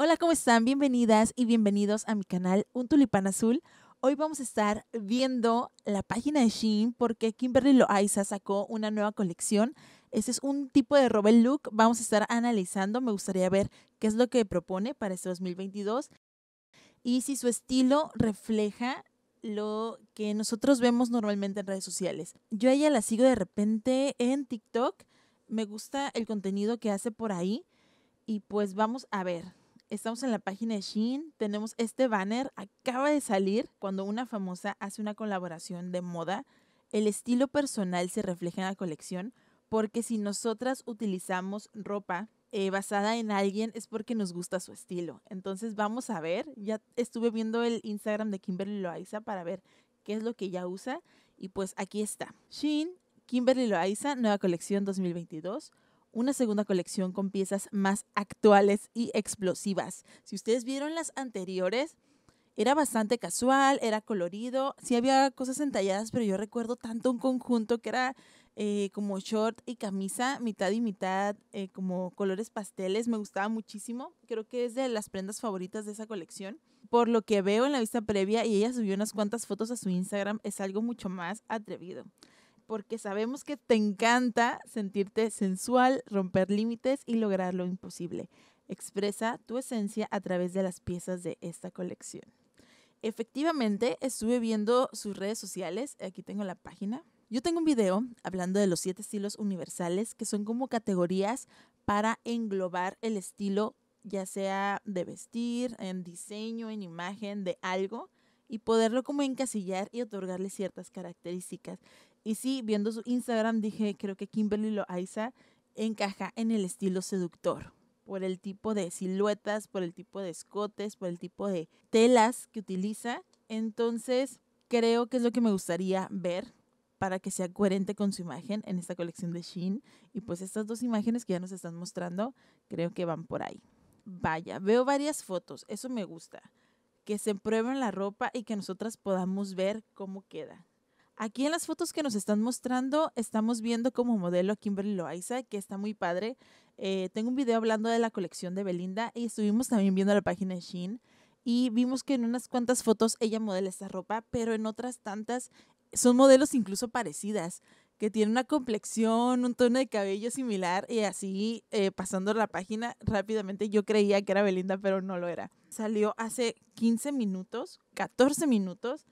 Hola, ¿cómo están? Bienvenidas y bienvenidos a mi canal Un Tulipán Azul. Hoy vamos a estar viendo la página de Shein porque Kimberly Loaiza sacó una nueva colección. Este es un tipo de Robel Look. Vamos a estar analizando. Me gustaría ver qué es lo que propone para este 2022 y si su estilo refleja lo que nosotros vemos normalmente en redes sociales. Yo a ella la sigo de repente en TikTok. Me gusta el contenido que hace por ahí. Y pues vamos a ver Estamos en la página de Shein, tenemos este banner, acaba de salir cuando una famosa hace una colaboración de moda. El estilo personal se refleja en la colección porque si nosotras utilizamos ropa eh, basada en alguien es porque nos gusta su estilo. Entonces vamos a ver, ya estuve viendo el Instagram de Kimberly Loaiza para ver qué es lo que ella usa y pues aquí está. Shein, Kimberly Loaiza, nueva colección 2022 una segunda colección con piezas más actuales y explosivas. Si ustedes vieron las anteriores, era bastante casual, era colorido, sí había cosas entalladas, pero yo recuerdo tanto un conjunto que era eh, como short y camisa, mitad y mitad, eh, como colores pasteles, me gustaba muchísimo, creo que es de las prendas favoritas de esa colección. Por lo que veo en la vista previa y ella subió unas cuantas fotos a su Instagram, es algo mucho más atrevido porque sabemos que te encanta sentirte sensual, romper límites y lograr lo imposible. Expresa tu esencia a través de las piezas de esta colección. Efectivamente, estuve viendo sus redes sociales, aquí tengo la página. Yo tengo un video hablando de los siete estilos universales, que son como categorías para englobar el estilo, ya sea de vestir, en diseño, en imagen, de algo, y poderlo como encasillar y otorgarle ciertas características. Y sí, viendo su Instagram dije, creo que Kimberly Loaiza encaja en el estilo seductor, por el tipo de siluetas, por el tipo de escotes, por el tipo de telas que utiliza. Entonces, creo que es lo que me gustaría ver para que sea coherente con su imagen en esta colección de Shein. Y pues estas dos imágenes que ya nos están mostrando, creo que van por ahí. Vaya, veo varias fotos, eso me gusta. Que se prueben la ropa y que nosotras podamos ver cómo queda. Aquí en las fotos que nos están mostrando, estamos viendo como modelo a Kimberly Loaiza, que está muy padre. Eh, tengo un video hablando de la colección de Belinda y estuvimos también viendo la página de Shein y vimos que en unas cuantas fotos ella modela esta ropa, pero en otras tantas son modelos incluso parecidas, que tienen una complexión, un tono de cabello similar y así eh, pasando la página rápidamente yo creía que era Belinda, pero no lo era. Salió hace 15 minutos, 14 minutos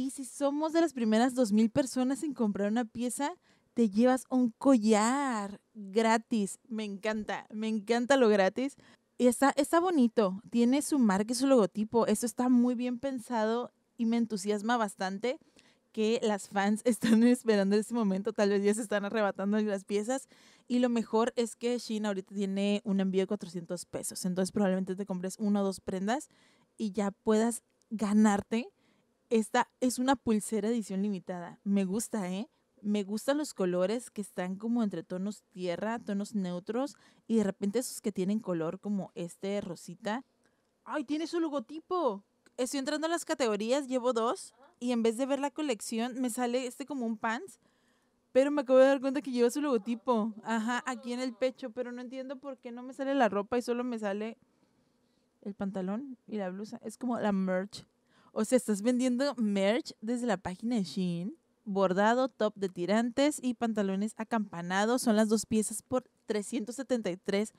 y si somos de las primeras 2.000 personas en comprar una pieza, te llevas un collar gratis. Me encanta, me encanta lo gratis. Y está, está bonito, tiene su marca y su logotipo. Esto está muy bien pensado y me entusiasma bastante que las fans están esperando este momento, tal vez ya se están arrebatando las piezas y lo mejor es que Shein ahorita tiene un envío de 400 pesos, entonces probablemente te compres una o dos prendas y ya puedas ganarte esta es una pulsera edición limitada. Me gusta, ¿eh? Me gustan los colores que están como entre tonos tierra, tonos neutros y de repente esos que tienen color como este rosita. ¡Ay, tiene su logotipo! Estoy entrando a las categorías, llevo dos y en vez de ver la colección me sale este como un pants, pero me acabo de dar cuenta que lleva su logotipo, ajá, aquí en el pecho, pero no entiendo por qué no me sale la ropa y solo me sale el pantalón y la blusa. Es como la merch o sea, estás vendiendo merch desde la página de Shein. Bordado, top de tirantes y pantalones acampanados. Son las dos piezas por 373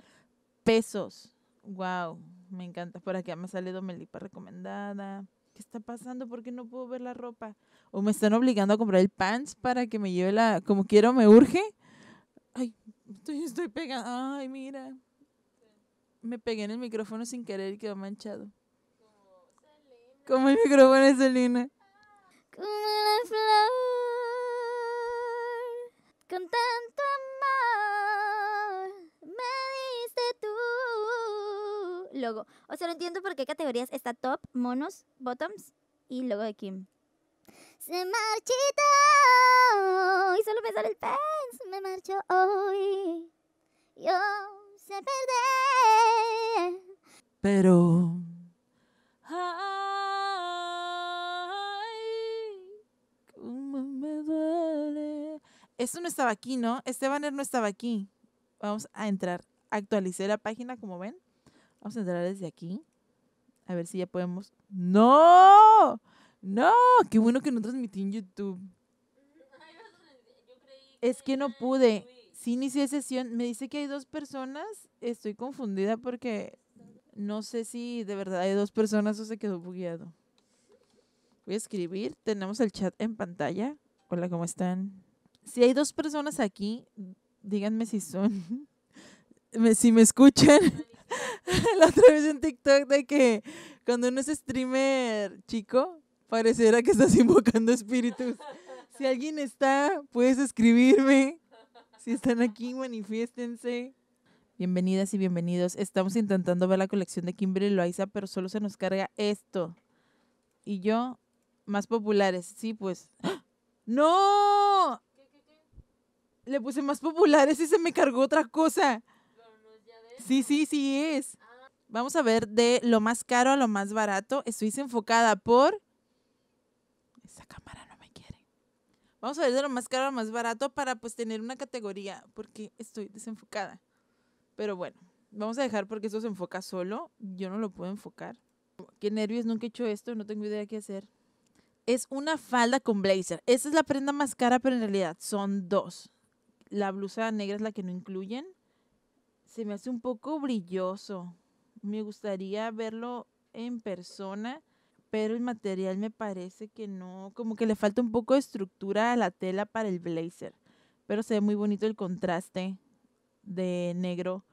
pesos. Wow, me encanta. Por acá me sale Domelipa recomendada. ¿Qué está pasando? ¿Por qué no puedo ver la ropa? ¿O me están obligando a comprar el pants para que me lleve la... como quiero, me urge? Ay, estoy, estoy Ay, mira. Me pegué en el micrófono sin querer y quedó manchado. Como el micrófono de Selena. Como la flor, con tanto amor, me diste tú. Luego, o sea, no entiendo por qué categorías está top, monos, bottoms y luego de Kim. Se marchita. y solo sale el pez me marchó hoy. Yo se perdí. Pero. esto no estaba aquí, ¿no? Este banner no estaba aquí. Vamos a entrar. Actualicé la página, como ven. Vamos a entrar desde aquí. A ver si ya podemos. ¡No! ¡No! ¡Qué bueno que no transmití en YouTube! Es que no pude. Sí inicié sesión. Me dice que hay dos personas. Estoy confundida porque no sé si de verdad hay dos personas o se quedó bugueado. Voy a escribir. Tenemos el chat en pantalla. Hola, ¿cómo están? si hay dos personas aquí, díganme si son, si me escuchan. La otra vez en TikTok de que cuando uno es streamer chico, pareciera que estás invocando espíritus. Si alguien está, puedes escribirme. Si están aquí, manifiéstense. Bienvenidas y bienvenidos. Estamos intentando ver la colección de Kimberly Loaiza, pero solo se nos carga esto. Y yo, más populares. Sí, pues. ¡No! le puse más populares y se me cargó otra cosa. Sí, sí, sí es. Vamos a ver de lo más caro a lo más barato. Estoy desenfocada por... Esa cámara no me quiere. Vamos a ver de lo más caro a lo más barato para pues tener una categoría, porque estoy desenfocada. Pero bueno, vamos a dejar porque eso se enfoca solo. Yo no lo puedo enfocar. Qué nervios, nunca he hecho esto, no tengo idea qué hacer. Es una falda con blazer. Esa es la prenda más cara, pero en realidad son dos la blusa negra es la que no incluyen, se me hace un poco brilloso. Me gustaría verlo en persona, pero el material me parece que no, como que le falta un poco de estructura a la tela para el blazer. Pero se ve muy bonito el contraste de negro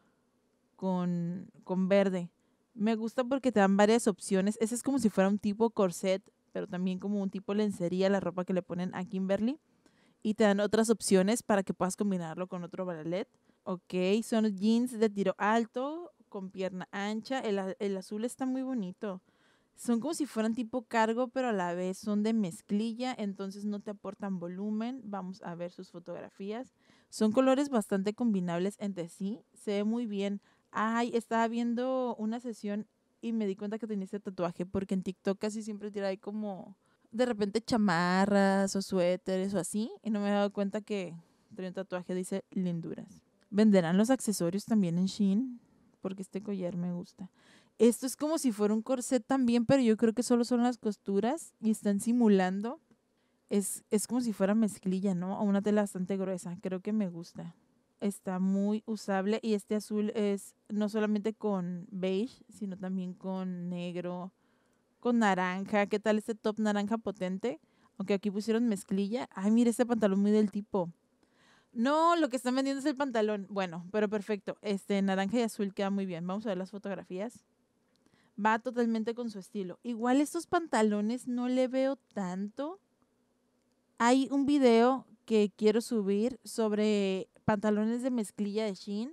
con, verde. Me gusta porque te dan varias opciones. Ese es como si fuera un tipo corset, pero también como un tipo lencería, la ropa que le ponen a Kimberly y te dan otras opciones para que puedas combinarlo con otro ballet. Ok, son jeans de tiro alto con pierna ancha. El, el azul está muy bonito. Son como si fueran tipo cargo, pero a la vez son de mezclilla, entonces no te aportan volumen. Vamos a ver sus fotografías. Son colores bastante combinables entre sí. Se ve muy bien. Ay, estaba viendo una sesión y me di cuenta que tenía este tatuaje, porque en TikTok casi siempre tira ahí como de repente chamarras o suéteres o así y no me he dado cuenta que tenía un tatuaje dice linduras. Venderán los accesorios también en Shein porque este collar me gusta. Esto es como si fuera un corset también, pero yo creo que solo son las costuras y están simulando. Es, es como si fuera mezclilla, ¿no? O una tela bastante gruesa. Creo que me gusta. Está muy usable y este azul es no solamente con beige, sino también con negro, con naranja. ¿Qué tal este top naranja potente? Aunque aquí pusieron mezclilla. Ay, mira este pantalón muy del tipo. No, lo que están vendiendo es el pantalón. Bueno, pero perfecto. Este naranja y azul queda muy bien. Vamos a ver las fotografías. Va totalmente con su estilo. Igual estos pantalones no le veo tanto. Hay un video que quiero subir sobre pantalones de mezclilla de jean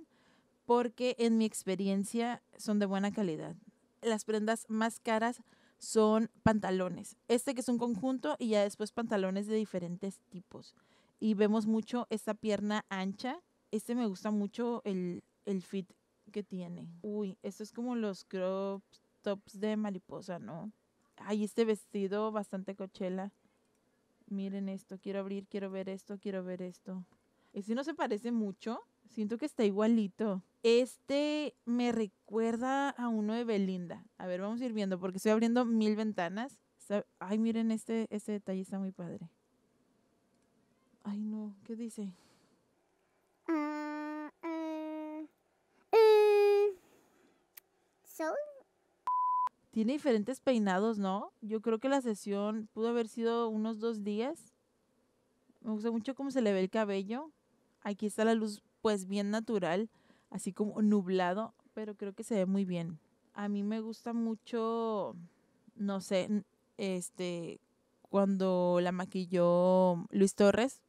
porque en mi experiencia son de buena calidad. Las prendas más caras son pantalones. Este que es un conjunto y ya después pantalones de diferentes tipos. Y vemos mucho esta pierna ancha. Este me gusta mucho el, fit que tiene. Uy, esto es como los crop tops de mariposa, ¿no? Ay, este vestido bastante cochela. Miren esto, quiero abrir, quiero ver esto, quiero ver esto. Este no se parece mucho, Siento que está igualito. Este me recuerda a uno de Belinda. A ver, vamos a ir viendo porque estoy abriendo mil ventanas. Ay, miren, este, este detalle está muy padre. Ay, no, ¿qué dice? Ah, ah, ah. Tiene diferentes peinados, ¿no? Yo creo que la sesión pudo haber sido unos dos días. Me gusta mucho cómo se le ve el cabello. Aquí está la luz pues bien natural, así como nublado, pero creo que se ve muy bien. A mí me gusta mucho, no sé, este, cuando la maquilló Luis Torres,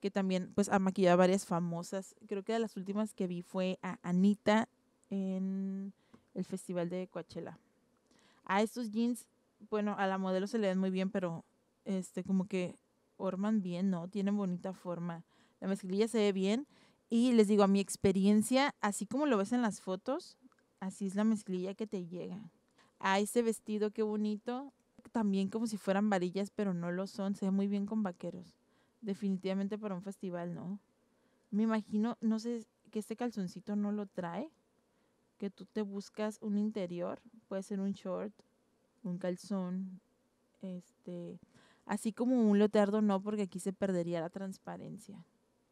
que también pues ha maquillado varias famosas. Creo que de las últimas que vi fue a Anita en el Festival de Coachella. A estos jeans, bueno, a la modelo se le ven muy bien, pero este como que orman bien, ¿no? Tienen bonita forma. La mezclilla se ve bien y les digo, a mi experiencia, así como lo ves en las fotos, así es la mezclilla que te llega. A ese vestido, qué bonito. También como si fueran varillas, pero no lo son. Se ve muy bien con vaqueros. Definitivamente para un festival, ¿no? Me imagino, no sé, que este calzoncito no lo trae. Que tú te buscas un interior. Puede ser un short, un calzón. Este. Así como un leotardo, no, porque aquí se perdería la transparencia.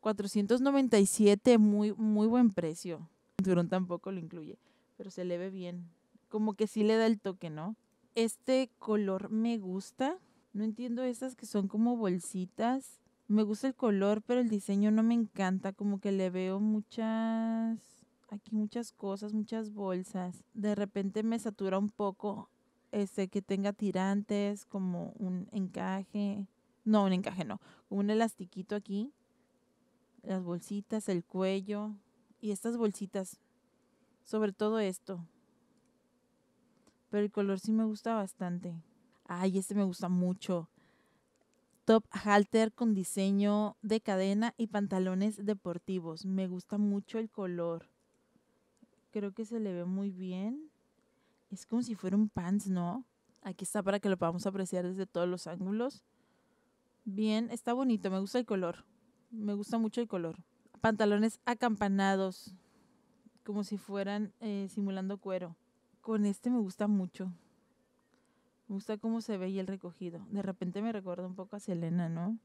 497, muy, muy buen precio. El tampoco lo incluye, pero se le ve bien. Como que sí le da el toque, ¿no? Este color me gusta. No entiendo esas que son como bolsitas. Me gusta el color, pero el diseño no me encanta. Como que le veo muchas. Aquí muchas cosas, muchas bolsas. De repente me satura un poco. Este, que tenga tirantes, como un encaje. No, un encaje no. Un elastiquito aquí las bolsitas, el cuello y estas bolsitas, sobre todo esto. Pero el color sí me gusta bastante. Ay, este me gusta mucho. Top halter con diseño de cadena y pantalones deportivos. Me gusta mucho el color. Creo que se le ve muy bien. Es como si fuera un pants, ¿no? Aquí está para que lo podamos apreciar desde todos los ángulos. Bien, está bonito, me gusta el color. Me gusta mucho el color. Pantalones acampanados, como si fueran eh, simulando cuero. Con este me gusta mucho. Me gusta cómo se ve y el recogido. De repente me recuerda un poco a Selena, ¿no?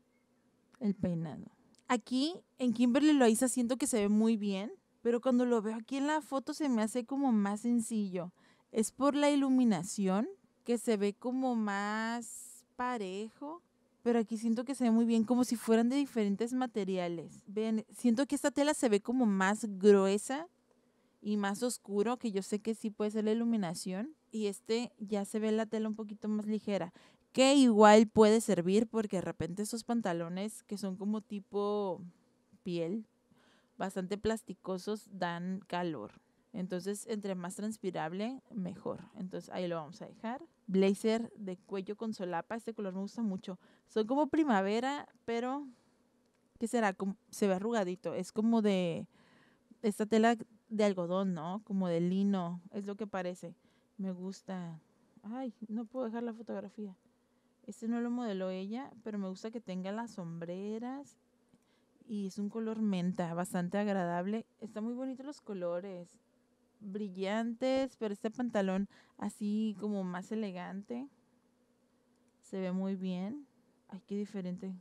El peinado. Aquí en Kimberly Loaiza siento que se ve muy bien, pero cuando lo veo aquí en la foto se me hace como más sencillo. Es por la iluminación que se ve como más parejo pero aquí siento que se ve muy bien, como si fueran de diferentes materiales. Vean, siento que esta tela se ve como más gruesa y más oscuro, que yo sé que sí puede ser la iluminación. Y este ya se ve la tela un poquito más ligera, que igual puede servir porque de repente esos pantalones que son como tipo piel, bastante plasticosos, dan calor. Entonces, entre más transpirable, mejor. Entonces, ahí lo vamos a dejar blazer de cuello con solapa. Este color me gusta mucho. Son como primavera, pero. ¿Qué será? se ve arrugadito. Es como de. Esta tela de algodón, ¿no? Como de lino. Es lo que parece. Me gusta. Ay, no puedo dejar la fotografía. Este no lo modeló ella, pero me gusta que tenga las sombreras. Y es un color menta, bastante agradable. Está muy bonito los colores brillantes, pero este pantalón así como más elegante. Se ve muy bien. Ay, qué diferente.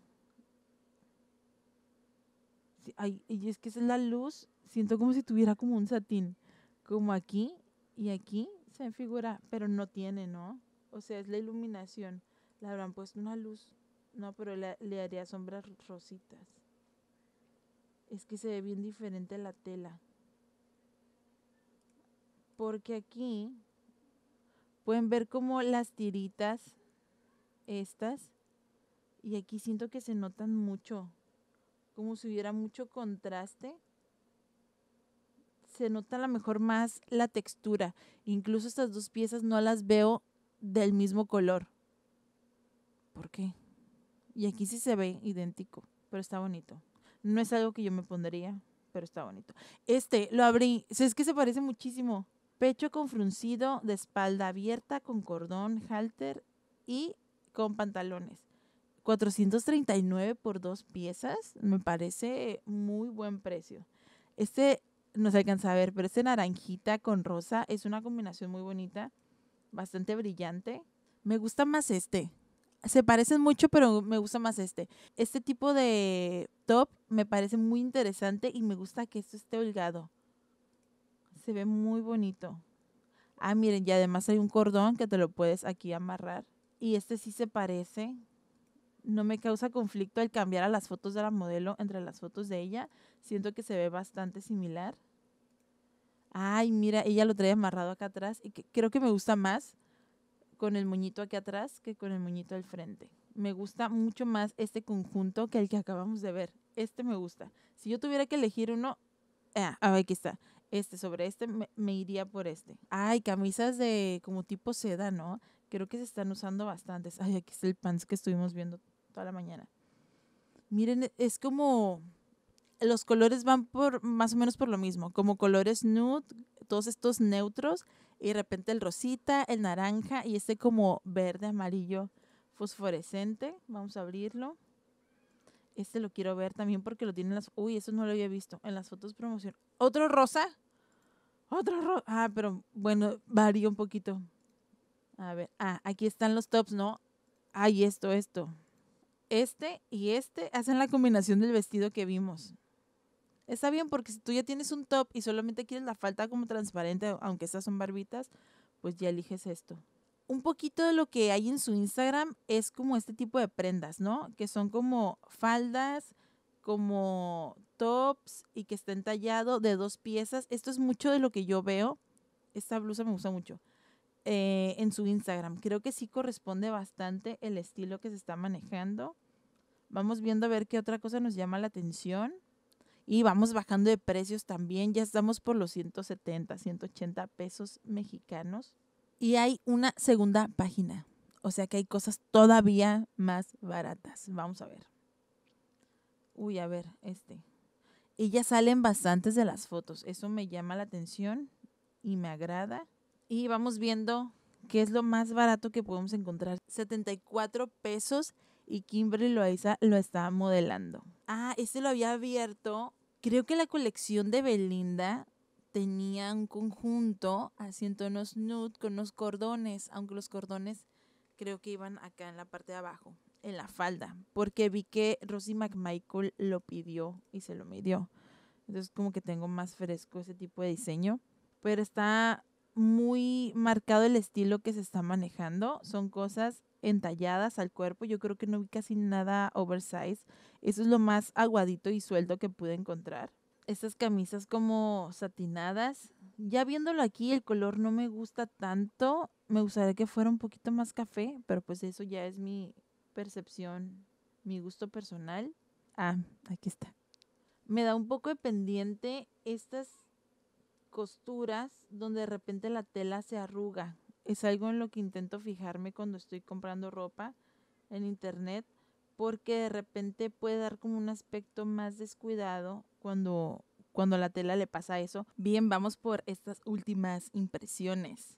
ay, y es que es la luz. Siento como si tuviera como un satín. Como aquí y aquí se figura, pero no tiene, ¿no? O sea, es la iluminación. Le habrán puesto una luz. No, pero le haría sombras rositas. Es que se ve bien diferente la tela porque aquí pueden ver como las tiritas estas y aquí siento que se notan mucho como si hubiera mucho contraste se nota a lo mejor más la textura incluso estas dos piezas no las veo del mismo color ¿por qué? y aquí sí se ve idéntico pero está bonito no es algo que yo me pondría pero está bonito este lo abrí es que se parece muchísimo pecho con fruncido, de espalda abierta, con cordón, halter y con pantalones. 439 por dos piezas, me parece muy buen precio. Este no se alcanza a ver, pero este naranjita con rosa es una combinación muy bonita, bastante brillante. Me gusta más este. Se parecen mucho, pero me gusta más este. Este tipo de top me parece muy interesante y me gusta que esto esté holgado. Se ve muy bonito. Ah, miren, y además hay un cordón que te lo puedes aquí amarrar. Y este sí se parece. No me causa conflicto el cambiar a las fotos de la modelo entre las fotos de ella. Siento que se ve bastante similar. Ay, mira, ella lo trae amarrado acá atrás y creo que me gusta más con el moñito aquí atrás que con el moñito al frente. Me gusta mucho más este conjunto que el que acabamos de ver. Este me gusta. Si yo tuviera que elegir uno, ah, aquí está este, sobre este, me, iría por este. Ay, camisas de como tipo seda, ¿no? Creo que se están usando bastantes. Ay, aquí está el pants que estuvimos viendo toda la mañana. Miren, e, es como los colores van por más o menos por lo mismo, como colores nude, todos estos neutros y de repente el rosita, el naranja y este como verde amarillo fosforescente. Vamos a abrirlo. Este lo quiero ver también porque lo tienen las. Uy, eso no lo había visto. En las fotos promoción. ¿Otro rosa? Otro rosa. Ah, pero bueno, varía un poquito. A ver. Ah, aquí están los tops, ¿no? Ay, esto, esto. Este y este hacen la combinación del vestido que vimos. Está bien porque si tú ya tienes un top y solamente quieres la falta como transparente, aunque estas son barbitas, pues ya eliges esto un poquito de lo que hay en su Instagram es como este tipo de prendas, ¿no? Que son como faldas, como tops y que estén entallado de dos piezas. Esto es mucho de lo que yo veo. Esta blusa me gusta mucho. Eh, en su Instagram. Creo que sí corresponde bastante el estilo que se está manejando. Vamos viendo a ver qué otra cosa nos llama la atención. Y vamos bajando de precios también. Ya estamos por los 170, 180 pesos mexicanos y hay una segunda página. O sea que hay cosas todavía más baratas. Vamos a ver. Uy, a ver, este. Y ya salen bastantes de las fotos. Eso me llama la atención y me agrada. Y vamos viendo qué es lo más barato que podemos encontrar. 74 pesos y Kimberly Loaiza lo está modelando. Ah, este lo había abierto. Creo que la colección de Belinda tenía un conjunto así unos con unos cordones, aunque los cordones creo que iban acá en la parte de abajo, en la falda, porque vi que Rosie McMichael lo pidió y se lo midió. Entonces como que tengo más fresco ese tipo de diseño, pero está muy marcado el estilo que se está manejando. Son cosas entalladas al cuerpo. Yo creo que no vi casi nada oversize. Eso es lo más aguadito y suelto que pude encontrar estas camisas como satinadas. Ya viéndolo aquí, el color no me gusta tanto. Me gustaría que fuera un poquito más café, pero pues eso ya es mi percepción, mi gusto personal. Ah, aquí está. Me da un poco de pendiente estas costuras donde de repente la tela se arruga. Es algo en lo que intento fijarme cuando estoy comprando ropa en internet porque de repente puede dar como un aspecto más descuidado cuando, cuando la tela le pasa eso. Bien, vamos por estas últimas impresiones.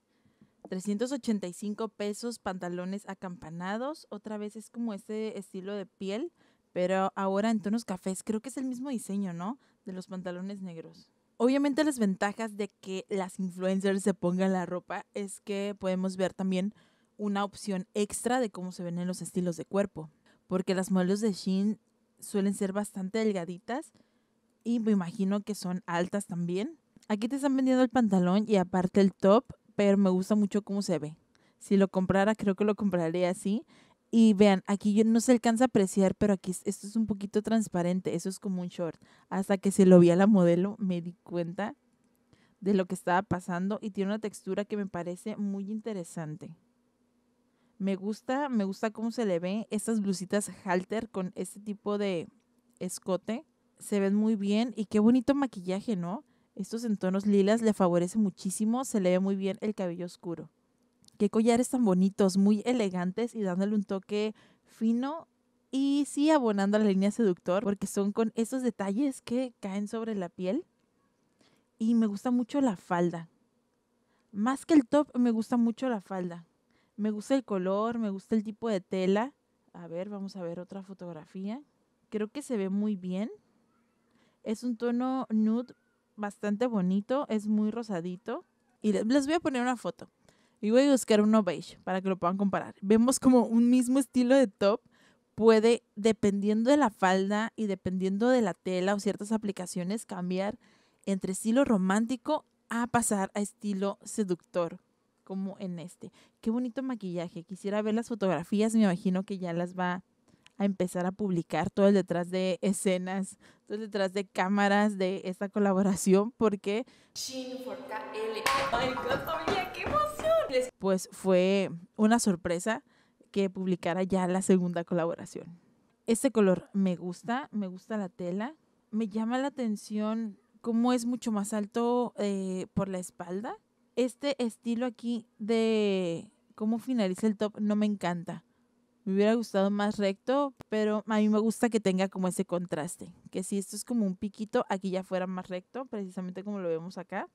385 pesos, pantalones acampanados, otra vez es como ese estilo de piel, pero ahora en tonos cafés, creo que es el mismo diseño, ¿no? De los pantalones negros. Obviamente las ventajas de que las influencers se pongan la ropa es que podemos ver también una opción extra de cómo se ven en los estilos de cuerpo porque las modelos de Shein suelen ser bastante delgaditas y me imagino que son altas también. Aquí te están vendiendo el pantalón y aparte el top, pero me gusta mucho cómo se ve. Si lo comprara, creo que lo compraría así. Y vean, aquí yo no se alcanza a apreciar, pero aquí esto es un poquito transparente, eso es como un short. Hasta que se lo vi a la modelo, me di cuenta de lo que estaba pasando y tiene una textura que me parece muy interesante. Me gusta, me gusta cómo se le ve. Estas blusitas halter con este tipo de escote se ven muy bien y qué bonito maquillaje, ¿no? Estos en tonos lilas le favorecen muchísimo, se le ve muy bien el cabello oscuro. Qué collares tan bonitos, muy elegantes y dándole un toque fino y sí abonando a la línea seductor porque son con esos detalles que caen sobre la piel. Y me gusta mucho la falda. Más que el top, me gusta mucho la falda. Me gusta el color, me gusta el tipo de tela. A ver, vamos a ver otra fotografía. Creo que se ve muy bien. Es un tono nude bastante bonito, es muy rosadito. Y les voy a poner una foto. Y voy a buscar uno beige para que lo puedan comparar. Vemos como un mismo estilo de top puede, dependiendo de la falda y dependiendo de la tela o ciertas aplicaciones, cambiar entre estilo romántico a pasar a estilo seductor como en este. Qué bonito maquillaje. Quisiera ver las fotografías, me imagino que ya las va a empezar a publicar todo el detrás de escenas, todo el detrás de cámaras de esta colaboración porque pues fue una sorpresa que publicara ya la segunda colaboración. Este color me gusta, me gusta la tela, me llama la atención cómo es mucho más alto eh, por la espalda este estilo aquí de cómo finaliza el top no me encanta. Me hubiera gustado más recto, pero a mí me gusta que tenga como ese contraste. Que si esto es como un piquito, aquí ya fuera más recto, precisamente como lo vemos acá.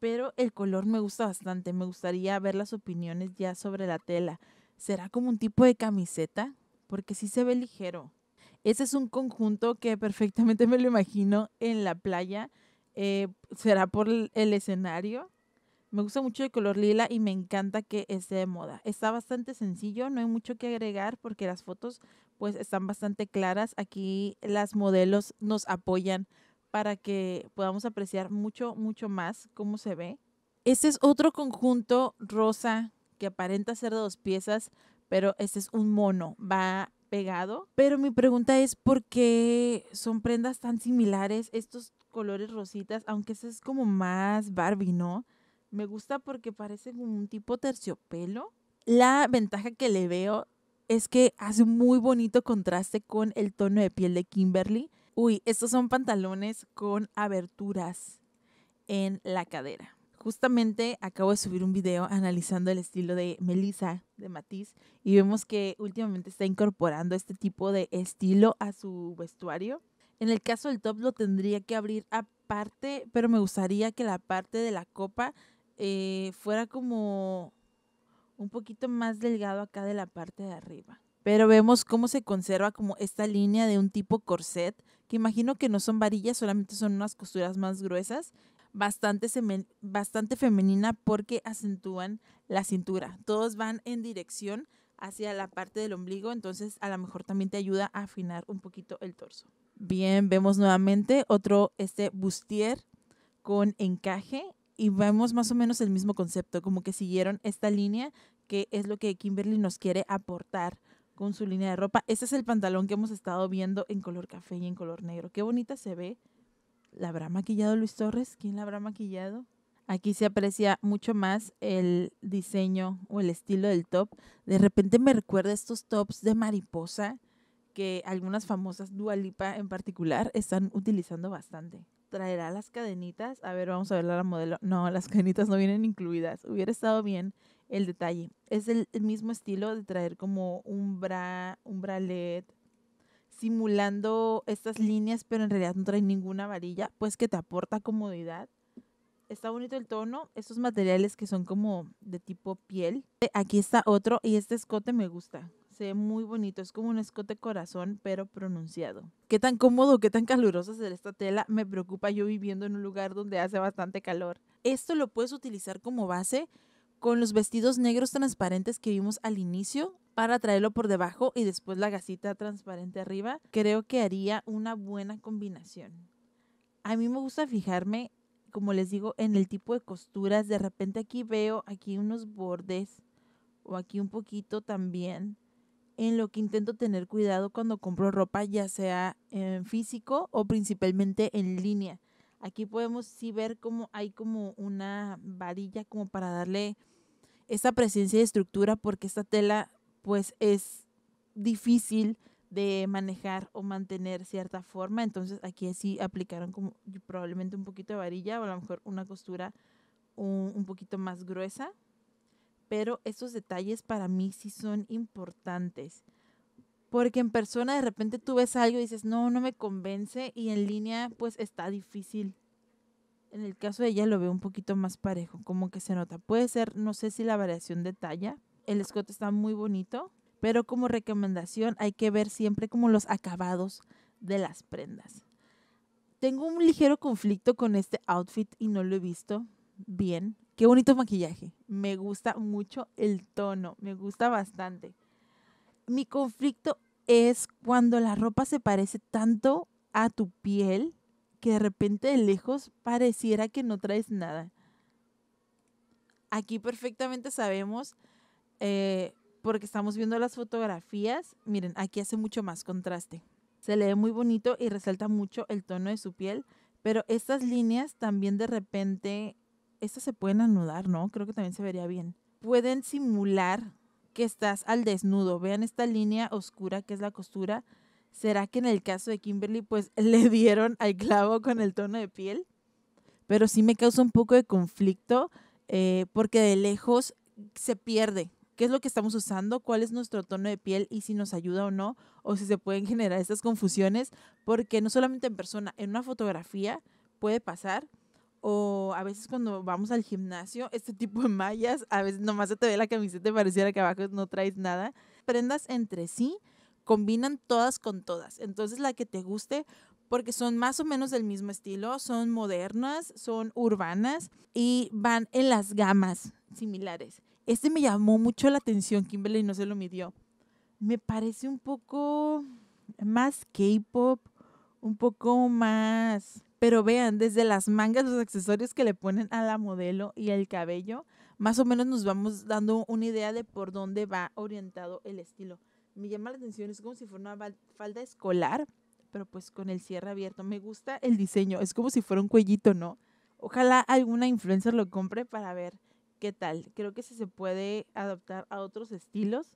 Pero el color me gusta bastante. Me gustaría ver las opiniones ya sobre la tela. ¿Será como un tipo de camiseta? Porque sí se ve ligero. Ese es un conjunto que perfectamente me lo imagino en la playa. Eh, ¿Será por el escenario? Me gusta mucho el color lila y me encanta que esté de moda. Está bastante sencillo, no hay mucho que agregar porque las fotos pues están bastante claras. Aquí las modelos nos apoyan para que podamos apreciar mucho, mucho más cómo se ve. Este es otro conjunto rosa que aparenta ser de dos piezas, pero este es un mono, va pegado. Pero mi pregunta es por qué son prendas tan similares estos colores rositas, aunque este es como más Barbie, ¿no? Me gusta porque parece como un tipo terciopelo. La ventaja que le veo es que hace un muy bonito contraste con el tono de piel de Kimberly. Uy, estos son pantalones con aberturas en la cadera. Justamente acabo de subir un video analizando el estilo de Melissa de Matiz y vemos que últimamente está incorporando este tipo de estilo a su vestuario. En el caso del top lo tendría que abrir aparte, pero me gustaría que la parte de la copa eh, fuera como un poquito más delgado acá de la parte de arriba. Pero vemos cómo se conserva como esta línea de un tipo corset, que imagino que no son varillas, solamente son unas costuras más gruesas, bastante, bastante femenina porque acentúan la cintura. Todos van en dirección hacia la parte del ombligo, entonces a lo mejor también te ayuda a afinar un poquito el torso. Bien, vemos nuevamente otro, este bustier con encaje y vemos más o menos el mismo concepto, como que siguieron esta línea que es lo que Kimberly nos quiere aportar con su línea de ropa. Este es el pantalón que hemos estado viendo en color café y en color negro. Qué bonita se ve. ¿La habrá maquillado Luis Torres? ¿Quién la habrá maquillado? Aquí se aprecia mucho más el diseño o el estilo del top. De repente me recuerda estos tops de mariposa que algunas famosas, Dualipa en particular, están utilizando bastante. ¿Traerá las cadenitas? A ver, vamos a ver la modelo. No, las cadenitas no vienen incluidas. Hubiera estado bien el detalle. Es el, mismo estilo de traer como un bra, un bralet, simulando estas líneas, pero en realidad no trae ninguna varilla, pues que te aporta comodidad. Está bonito el tono, estos materiales que son como de tipo piel. Aquí está otro y este escote me gusta se muy bonito, es como un escote corazón, pero pronunciado. Qué tan cómodo, qué tan caluroso será esta tela, me preocupa yo viviendo en un lugar donde hace bastante calor. Esto lo puedes utilizar como base con los vestidos negros transparentes que vimos al inicio para traerlo por debajo y después la gasita transparente arriba. Creo que haría una buena combinación. A mí me gusta fijarme, como les digo, en el tipo de costuras. De repente aquí veo aquí unos bordes o aquí un poquito también en lo que intento tener cuidado cuando compro ropa, ya sea en físico o principalmente en línea. Aquí podemos sí ver cómo hay como una varilla como para darle esa presencia de estructura porque esta tela pues es difícil de manejar o mantener cierta forma. Entonces aquí sí aplicaron como probablemente un poquito de varilla o a lo mejor una costura un poquito más gruesa pero esos detalles para mí sí son importantes. Porque en persona de repente tú ves algo y dices, no, no me convence y en línea pues está difícil. En el caso de ella lo veo un poquito más parejo, como que se nota. Puede ser, no sé si la variación de talla, el escote está muy bonito, pero como recomendación hay que ver siempre como los acabados de las prendas. Tengo un ligero conflicto con este outfit y no lo he visto bien. Qué bonito maquillaje. Me gusta mucho el tono, me gusta bastante. Mi conflicto es cuando la ropa se parece tanto a tu piel que de repente de lejos pareciera que no traes nada. Aquí perfectamente sabemos, eh, porque estamos viendo las fotografías, miren, aquí hace mucho más contraste. Se le ve muy bonito y resalta mucho el tono de su piel, pero estas líneas también de repente estas se pueden anudar, ¿no? Creo que también se vería bien. Pueden simular que estás al desnudo. Vean esta línea oscura que es la costura. ¿Será que en el caso de Kimberly, pues le dieron al clavo con el tono de piel? Pero sí me causa un poco de conflicto eh, porque de lejos se pierde qué es lo que estamos usando, cuál es nuestro tono de piel y si nos ayuda o no, o si se pueden generar estas confusiones, porque no solamente en persona, en una fotografía puede pasar o a veces cuando vamos al gimnasio, este tipo de mallas, a veces nomás se te ve la camiseta y pareciera que abajo no traes nada. Prendas entre sí, combinan todas con todas. Entonces la que te guste, porque son más o menos del mismo estilo, son modernas, son urbanas y van en las gamas similares. Este me llamó mucho la atención, Kimberly no se lo midió. Me parece un poco más K-pop, un poco más pero vean, desde las mangas, los accesorios que le ponen a la modelo y el cabello, más o menos nos vamos dando una idea de por dónde va orientado el estilo. Me llama la atención, es como si fuera una falda escolar, pero pues con el cierre abierto. Me gusta el diseño, es como si fuera un cuellito, ¿no? Ojalá alguna influencer lo compre para ver qué tal. Creo que si se puede adaptar a otros estilos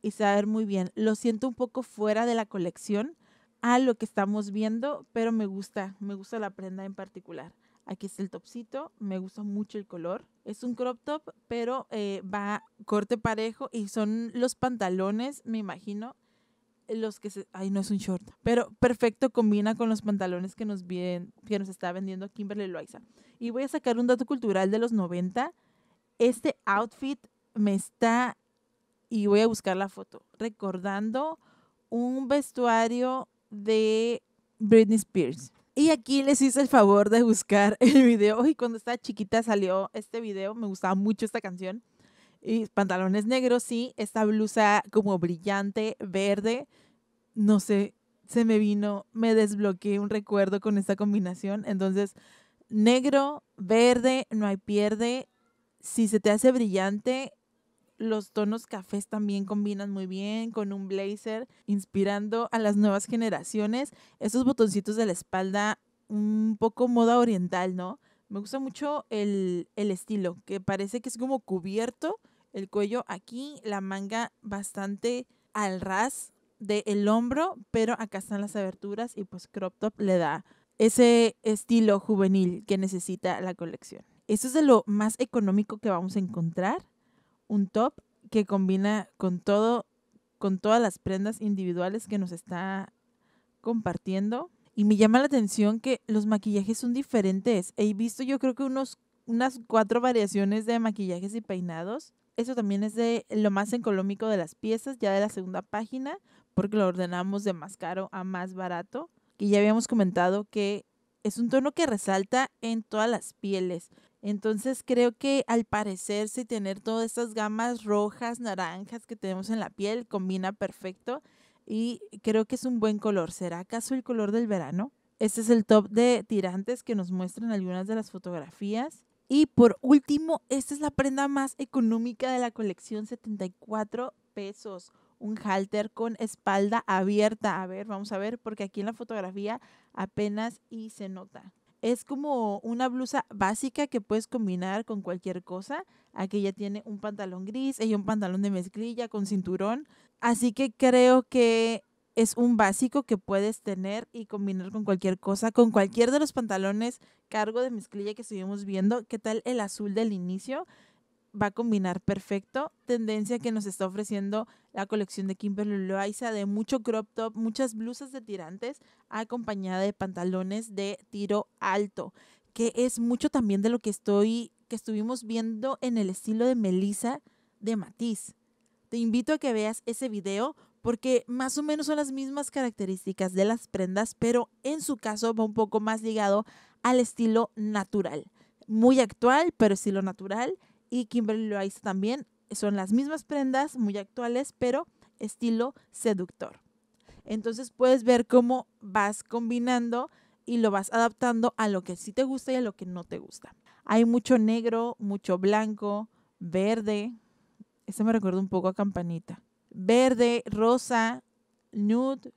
y saber muy bien. Lo siento un poco fuera de la colección, a lo que estamos viendo, pero me gusta, me gusta la prenda en particular. Aquí está el topcito. me gusta mucho el color. Es un crop top, pero eh, va corte parejo y son los pantalones, me imagino, los que se... Ay, no es un short, pero perfecto combina con los pantalones que nos, bien, que nos está vendiendo Kimberly Loaiza. Y voy a sacar un dato cultural de los 90. Este outfit me está, y voy a buscar la foto, recordando un vestuario de Britney Spears. Y aquí les hice el favor de buscar el video. Y cuando estaba chiquita salió este video, me gustaba mucho esta canción. Y pantalones negros, sí, esta blusa como brillante, verde. No sé, se me vino, me desbloqueé un recuerdo con esta combinación. Entonces, negro, verde, no hay pierde. Si se te hace brillante, los tonos cafés también combinan muy bien con un blazer, inspirando a las nuevas generaciones. esos botoncitos de la espalda, un poco moda oriental, ¿no? Me gusta mucho el, estilo, que parece que es como cubierto el cuello aquí, la manga bastante al ras del hombro, pero acá están las aberturas y pues crop top le da ese estilo juvenil que necesita la colección. eso es de lo más económico que vamos a encontrar un top que combina con todo, con todas las prendas individuales que nos está compartiendo. Y me llama la atención que los maquillajes son diferentes. He visto yo creo que unos, unas cuatro variaciones de maquillajes y peinados. Eso también es de lo más económico de las piezas, ya de la segunda página, porque lo ordenamos de más caro a más barato. Y ya habíamos comentado que es un tono que resalta en todas las pieles. Entonces creo que al parecerse y tener todas estas gamas rojas, naranjas que tenemos en la piel combina perfecto y creo que es un buen color. ¿Será acaso el color del verano? Este es el top de tirantes que nos muestran algunas de las fotografías. Y por último, esta es la prenda más económica de la colección, 74 pesos. Un halter con espalda abierta. A ver, vamos a ver, porque aquí en la fotografía apenas y se nota es como una blusa básica que puedes combinar con cualquier cosa. Aquí ya tiene un pantalón gris y un pantalón de mezclilla con cinturón. Así que creo que es un básico que puedes tener y combinar con cualquier cosa, con cualquier de los pantalones cargo de mezclilla que estuvimos viendo. ¿Qué tal el azul del inicio? va a combinar perfecto. Tendencia que nos está ofreciendo la colección de Kimberly Loaiza de mucho crop top, muchas blusas de tirantes acompañada de pantalones de tiro alto, que es mucho también de lo que estoy que estuvimos viendo en el estilo de Melissa de Matiz. Te invito a que veas ese video porque más o menos son las mismas características de las prendas, pero en su caso va un poco más ligado al estilo natural. Muy actual, pero estilo natural y Kimberly lo también. Son las mismas prendas, muy actuales, pero estilo seductor. Entonces puedes ver cómo vas combinando y lo vas adaptando a lo que sí te gusta y a lo que no te gusta. Hay mucho negro, mucho blanco, verde. Este me recuerda un poco a campanita. Verde, rosa, nude,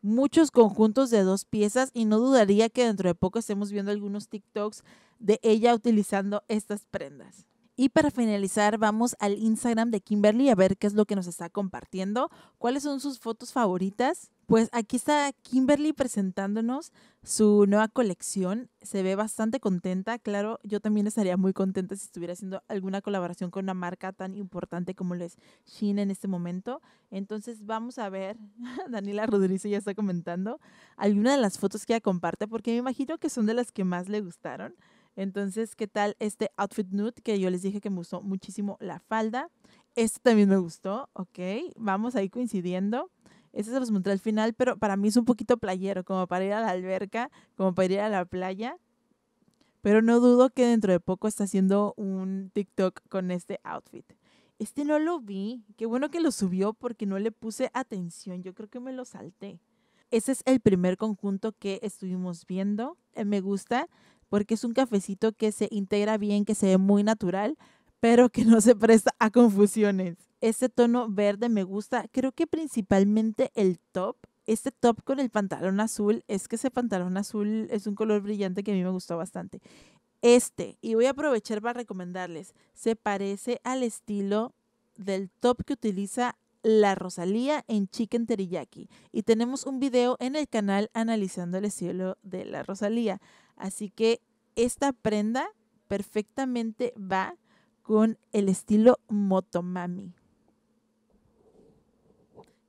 muchos conjuntos de dos piezas y no dudaría que dentro de poco estemos viendo algunos TikToks de ella utilizando estas prendas. Y para finalizar, vamos al Instagram de Kimberly a ver qué es lo que nos está compartiendo, cuáles son sus fotos favoritas. Pues aquí está Kimberly presentándonos su nueva colección. Se ve bastante contenta. Claro, yo también estaría muy contenta si estuviera haciendo alguna colaboración con una marca tan importante como lo es Shein en este momento. Entonces vamos a ver, Daniela Rodríguez ya está comentando, alguna de las fotos que ella comparte, porque me imagino que son de las que más le gustaron. Entonces, ¿qué tal este outfit nude que yo les dije que me gustó muchísimo la falda? Este también me gustó, ok. Vamos a ir coincidiendo. Este se los mostré al final, pero para mí es un poquito playero, como para ir a la alberca, como para ir a la playa. Pero no dudo que dentro de poco está haciendo un TikTok con este outfit. Este no lo vi. Qué bueno que lo subió porque no le puse atención. Yo creo que me lo salté. Ese es el primer conjunto que estuvimos viendo. Eh, me gusta porque es un cafecito que se integra bien, que se ve muy natural, pero que no se presta a confusiones. Este tono verde me gusta, creo que principalmente el top. Este top con el pantalón azul, es que ese pantalón azul es un color brillante que a mí me gustó bastante. Este, y voy a aprovechar para recomendarles, se parece al estilo del top que utiliza la Rosalía en Chicken Teriyaki. Y tenemos un video en el canal analizando el estilo de la Rosalía. Así que esta prenda perfectamente va con el estilo motomami.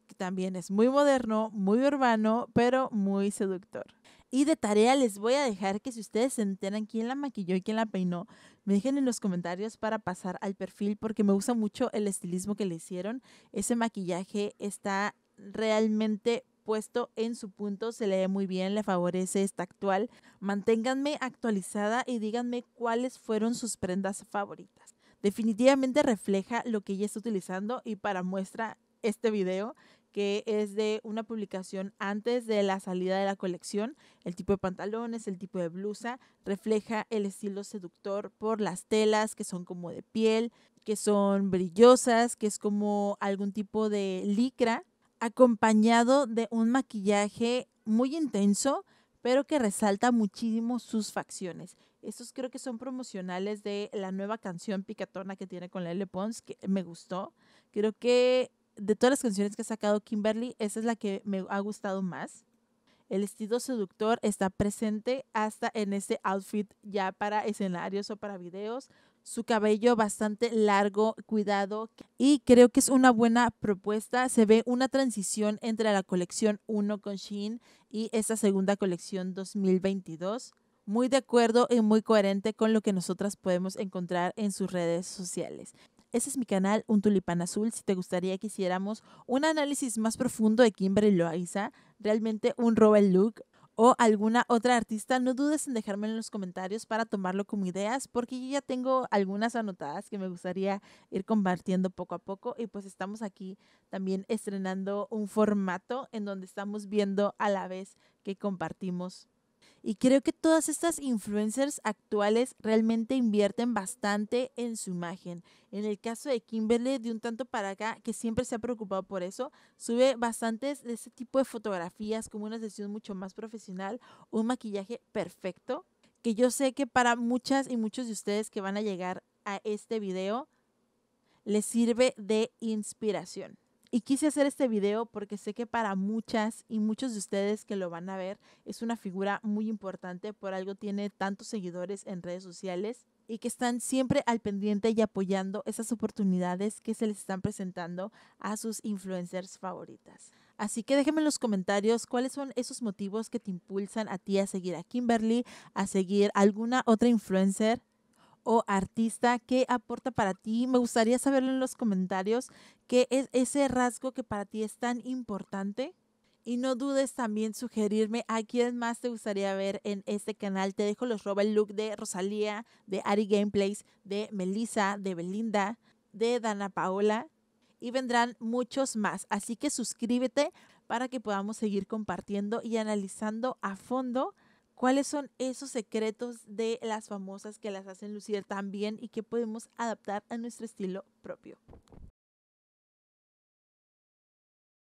Que también es muy moderno, muy urbano, pero muy seductor. Y de tarea les voy a dejar que si ustedes se enteran quién la maquilló y quién la peinó, me dejen en los comentarios para pasar al perfil porque me gusta mucho el estilismo que le hicieron. Ese maquillaje está realmente puesto en su punto, se lee muy bien, le favorece esta actual. Manténganme actualizada y díganme cuáles fueron sus prendas favoritas. Definitivamente refleja lo que ella está utilizando y para muestra este video que es de una publicación antes de la salida de la colección. El tipo de pantalones, el tipo de blusa, refleja el estilo seductor por las telas que son como de piel, que son brillosas, que es como algún tipo de licra acompañado de un maquillaje muy intenso, pero que resalta muchísimo sus facciones. Estos creo que son promocionales de la nueva canción picatona que tiene con Lele Pons, que me gustó. Creo que de todas las canciones que ha sacado Kimberly, esa es la que me ha gustado más. El estilo seductor está presente hasta en este outfit ya para escenarios o para videos su cabello bastante largo, cuidado y creo que es una buena propuesta. Se ve una transición entre la colección 1 con Shein y esta segunda colección 2022. Muy de acuerdo y muy coherente con lo que nosotras podemos encontrar en sus redes sociales. Ese es mi canal, Un Tulipán Azul. Si te gustaría que hiciéramos un análisis más profundo de Kimberly Loaiza, realmente un Robert Look, o alguna otra artista, no dudes en dejarme en los comentarios para tomarlo como ideas, porque yo ya tengo algunas anotadas que me gustaría ir compartiendo poco a poco. Y pues estamos aquí también estrenando un formato en donde estamos viendo a la vez que compartimos y creo que todas estas influencers actuales realmente invierten bastante en su imagen. En el caso de Kimberly, de un tanto para acá, que siempre se ha preocupado por eso, sube bastantes de ese tipo de fotografías como una sesión mucho más profesional, un maquillaje perfecto, que yo sé que para muchas y muchos de ustedes que van a llegar a este video, les sirve de inspiración y quise hacer este video porque sé que para muchas y muchos de ustedes que lo van a ver es una figura muy importante, por algo tiene tantos seguidores en redes sociales y que están siempre al pendiente y apoyando esas oportunidades que se les están presentando a sus influencers favoritas. Así que déjenme en los comentarios cuáles son esos motivos que te impulsan a ti a seguir a Kimberly, a seguir alguna otra influencer o artista, que aporta para ti? Me gustaría saberlo en los comentarios, Que es ese rasgo que para ti es tan importante? Y no dudes también sugerirme a quién más te gustaría ver en este canal. Te dejo los Robert look de Rosalía, de Ari Gameplays, de Melissa, de Belinda, de Dana Paola y vendrán muchos más. Así que suscríbete para que podamos seguir compartiendo y analizando a fondo ¿Cuáles son esos secretos de las famosas que las hacen lucir tan bien y que podemos adaptar a nuestro estilo propio?